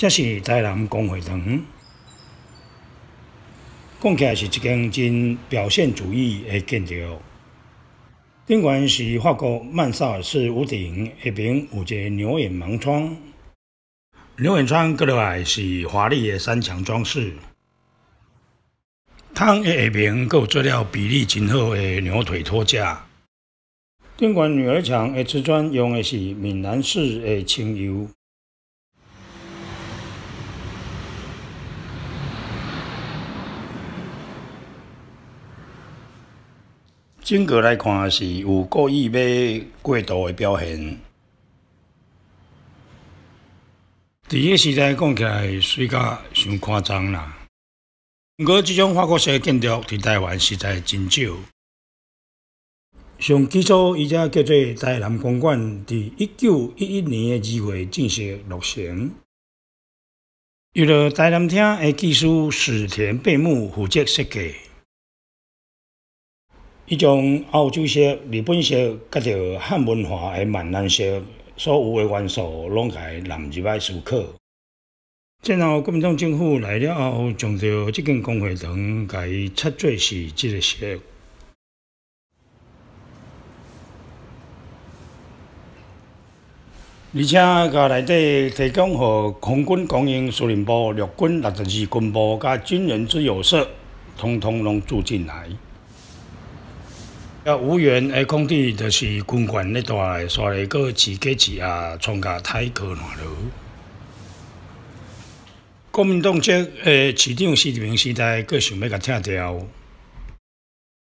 这是台南公会堂，讲起来是一间真表现主义的建筑。顶管是法国曼萨尔式屋顶，下边有一个牛眼盲窗。牛眼窗过来是华丽的三墙装饰。窗的下边有做了比例真好的牛腿托架。顶管女儿墙的瓷砖用的是闽南式的青釉。整个来看，是有故意要过度的表现。伫个时代讲起来，虽甲伤夸张啦。不过，这种法国式建筑伫台湾实在真少。上基础，伊只叫做台南公馆，伫一九一一年的二月正式落成。由乐台南厅的技师史田贝木负责设计。伊将澳洲式、日本式，甲着汉文化诶闽南式，所有诶元素，拢伊融入来思考。然后国民党政府来了后，将着即间公会堂，甲伊拆做是即个式。而且甲内底提供予空军、光荣司令部、陆军六十二军部，甲军人之友社，通通拢住进来。啊，五元诶，空地著是军管咧，大个，刷来阁起价起啊，创甲太高难了。国民党即个市长施明时代，佫想要甲拆掉，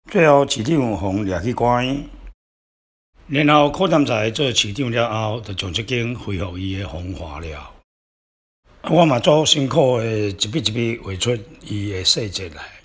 最后市长互掠去关，然后柯占才做市长了后，著从即间恢复伊诶风华了。我嘛做辛苦诶，一笔一笔画出伊诶细节来。